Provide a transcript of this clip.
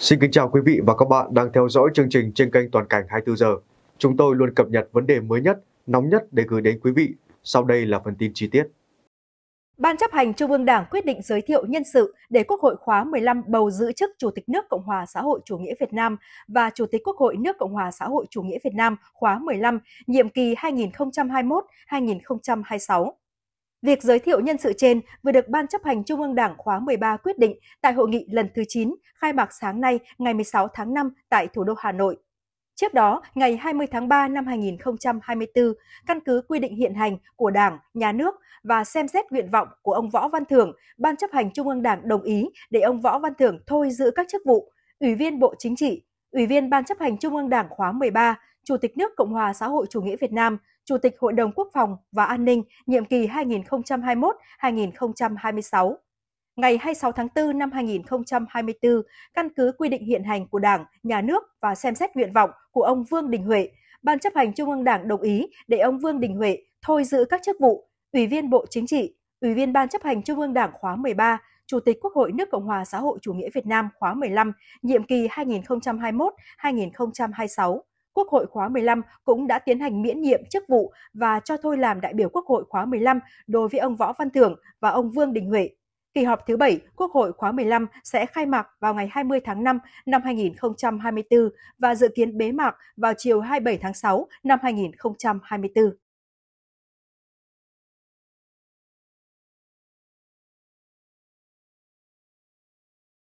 Xin kính chào quý vị và các bạn đang theo dõi chương trình trên kênh Toàn cảnh 24 giờ. Chúng tôi luôn cập nhật vấn đề mới nhất, nóng nhất để gửi đến quý vị. Sau đây là phần tin chi tiết. Ban chấp hành Trung ương Đảng quyết định giới thiệu nhân sự để Quốc hội khóa 15 bầu giữ chức Chủ tịch nước Cộng hòa xã hội chủ nghĩa Việt Nam và Chủ tịch Quốc hội nước Cộng hòa xã hội chủ nghĩa Việt Nam khóa 15, nhiệm kỳ 2021-2026. Việc giới thiệu nhân sự trên vừa được Ban chấp hành Trung ương Đảng khóa 13 quyết định tại hội nghị lần thứ 9 khai mạc sáng nay ngày 16 tháng 5 tại thủ đô Hà Nội. Trước đó, ngày 20 tháng 3 năm 2024, căn cứ quy định hiện hành của Đảng, Nhà nước và xem xét nguyện vọng của ông Võ Văn Thưởng, Ban chấp hành Trung ương Đảng đồng ý để ông Võ Văn Thưởng thôi giữ các chức vụ Ủy viên Bộ Chính trị, Ủy viên Ban chấp hành Trung ương Đảng khóa 13, Chủ tịch nước Cộng hòa xã hội chủ nghĩa Việt Nam, Chủ tịch Hội đồng Quốc phòng và An ninh nhiệm kỳ 2021-2026. Ngày 26 tháng 4 năm 2024, căn cứ quy định hiện hành của Đảng, Nhà nước và xem xét nguyện vọng của ông Vương Đình Huệ, Ban chấp hành Trung ương Đảng đồng ý để ông Vương Đình Huệ thôi giữ các chức vụ Ủy viên Bộ Chính trị, Ủy viên Ban chấp hành Trung ương Đảng khóa 13, Chủ tịch Quốc hội nước Cộng hòa xã hội chủ nghĩa Việt Nam khóa 15, nhiệm kỳ 2021-2026. Quốc hội khóa 15 cũng đã tiến hành miễn nhiệm chức vụ và cho thôi làm đại biểu Quốc hội khóa 15 đối với ông Võ Văn Thưởng và ông Vương Đình Huệ. Kỳ họp thứ 7 Quốc hội khóa 15 sẽ khai mạc vào ngày 20 tháng 5 năm 2024 và dự kiến bế mạc vào chiều 27 tháng 6 năm 2024.